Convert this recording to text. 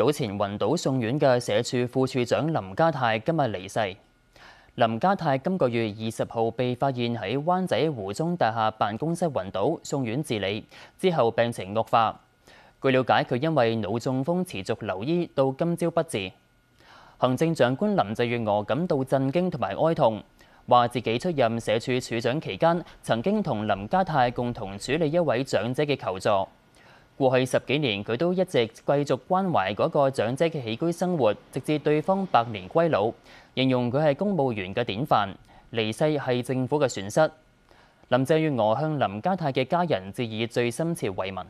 早前晕倒送院嘅社署副署长林家泰今日离世。林家泰今个月二十号被发现喺湾仔湖中大厦办公室晕倒送院治理，之后病情恶化。据了解，佢因为脑中风持续留医到今朝不治。行政长官林郑月娥感到震惊同埋哀痛，话自己出任社署署长期间，曾经同林家泰共同处理一位长者嘅求助。過去十幾年，佢都一直繼續關懷嗰個長者嘅起居生活，直至對方百年歸老，形容佢係公務員嘅典範。離世係政府嘅損失。林鄭月娥向林家泰嘅家人致以最深切慰問。